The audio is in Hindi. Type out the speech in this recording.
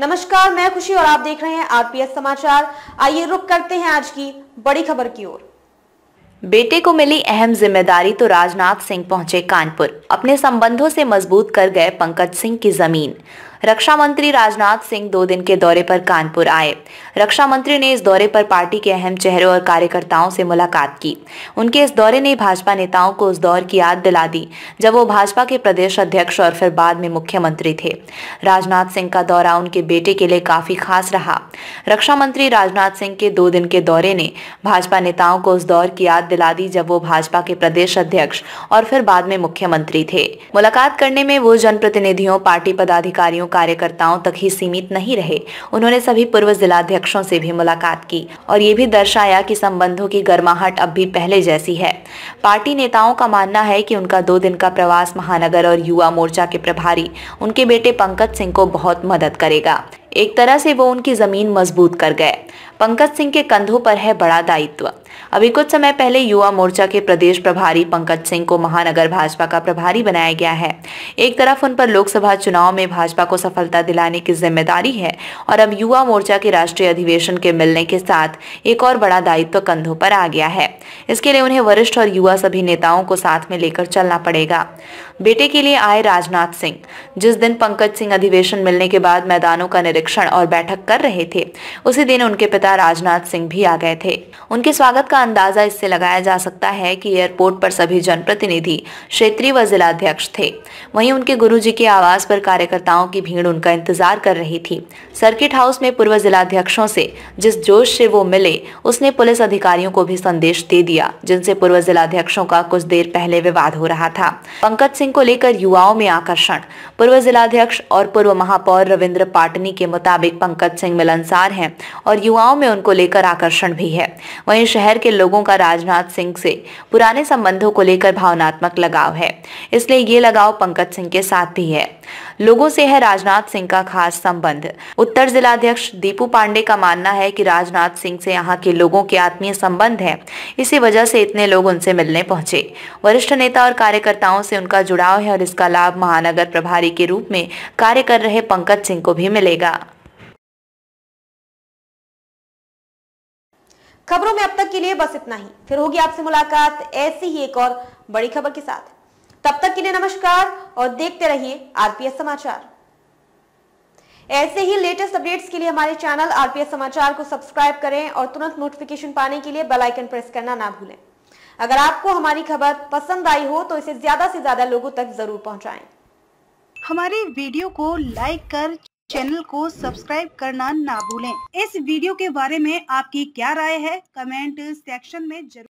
नमस्कार मैं खुशी और आप देख रहे हैं आरपीएस समाचार आइए रुक करते हैं आज की बड़ी खबर की ओर बेटे को मिली अहम जिम्मेदारी तो राजनाथ सिंह पहुंचे कानपुर अपने संबंधों से मजबूत कर गए पंकज सिंह की जमीन रक्षा मंत्री राजनाथ सिंह दो दिन के दौरे पर कानपुर आए रक्षा मंत्री ने इस दौरे पर पार्टी के अहम चेहरों और कार्यकर्ताओं से मुलाकात की उनके इस दौरे ने भाजपा नेताओं को उस दौर की याद दिला दी जब वो भाजपा के प्रदेश अध्यक्ष और फिर बाद में मुख्यमंत्री थे राजनाथ सिंह का दौरा उनके बेटे के लिए काफी खास रहा रक्षा मंत्री राजनाथ सिंह के दो दिन के दौरे ने भाजपा नेताओं को उस दौर की याद दिला दी जब वो भाजपा के प्रदेश अध्यक्ष और फिर बाद में मुख्यमंत्री थे मुलाकात करने में वो जनप्रतिनिधियों पार्टी पदाधिकारियों कार्यकर्ताओं तक ही सीमित नहीं रहे उन्होंने सभी पूर्व जिलाध्यक्षों से भी मुलाकात की और ये भी दर्शाया कि संबंधों की गर्माहट अब भी पहले जैसी है पार्टी नेताओं का मानना है कि उनका दो दिन का प्रवास महानगर और युवा मोर्चा के प्रभारी उनके बेटे पंकज सिंह को बहुत मदद करेगा एक तरह से वो उनकी जमीन मजबूत कर गए पंकज सिंह के कंधों पर है बड़ा दायित्व अभी कुछ समय पहले युवा मोर्चा के प्रदेश प्रभारी पंकज सिंह को महानगर भाजपा का प्रभारी बनाया गया है एक तरफ उन पर लोकसभा चुनाव में भाजपा को सफलता दिलाने की जिम्मेदारी है और अब युवा मोर्चा के राष्ट्रीय अधिवेशन के मिलने के साथ एक और बड़ा दायित्व कंधों पर आ गया है इसके लिए उन्हें वरिष्ठ और युवा सभी नेताओं को साथ में लेकर चलना पड़ेगा बेटे के लिए आए राजनाथ सिंह जिस दिन पंकज सिंह अधिवेशन मिलने के बाद मैदानों का निरीक्षण और बैठक कर रहे थे उसी दिन उनके पिता राजनाथ सिंह भी आ गए थे उनके स्वागत का अंदाजा इससे लगाया जा सकता है कि एयरपोर्ट पर सभी जनप्रतिनिधि क्षेत्रीय व जिलाध्यक्ष थे वहीं उनके गुरुजी के आवास पर कार्यकर्ताओं की भीड़ उनका इंतजार कर रही थी सर्किट हाउस में पूर्व जिलाध्यक्षों से जिस जोश से वो मिले उसने पुलिस अधिकारियों को भी संदेश दे दिया जिनसे पूर्व जिलाध्यक्षों का कुछ देर पहले विवाद हो रहा था पंकज सिंह को लेकर युवाओं में आकर्षण पूर्व जिलाध्यक्ष और पूर्व महापौर रविन्द्र पाटनी के मुताबिक पंकज सिंह मिलनसार है और युवाओं में उनको लेकर आकर्षण भी है वहीं शहर शहर के लोगों का राजनाथ सिंह से पुराने संबंधों को लेकर भावनात्मक लगाव है इसलिए ये लगाव पंकज सिंह के साथ भी है लोगों से है राजनाथ सिंह का खास संबंध उत्तर जिलाध्यक्ष दीपू पांडे का मानना है कि राजनाथ सिंह से यहाँ के लोगों के आत्मीय संबंध है इसी वजह से इतने लोग उनसे मिलने पहुंचे वरिष्ठ नेता और कार्यकर्ताओं से उनका जुड़ाव है और इसका लाभ महानगर प्रभारी के रूप में कार्य कर रहे पंकज सिंह को भी मिलेगा खबरों में अब तक के लिए बस इतना ही फिर होगी आपसे मुलाकात ऐसी ही एक और बड़ी खबर के साथ तब तक के लिए नमस्कार और देखते रहिए आरपीएस समाचार ऐसे ही लेटेस्ट अपडेट्स के लिए हमारे चैनल आरपीएस समाचार को सब्सक्राइब करें और तुरंत नोटिफिकेशन पाने के लिए बेल आइकन प्रेस करना ना भूलें अगर आपको हमारी खबर पसंद आई हो तो इसे ज्यादा से ज्यादा लोगों तक जरूर पहुंचाएं। हमारे वीडियो को लाइक कर चैनल को सब्सक्राइब करना ना भूलें इस वीडियो के बारे में आपकी क्या राय है कमेंट सेक्शन में जरूर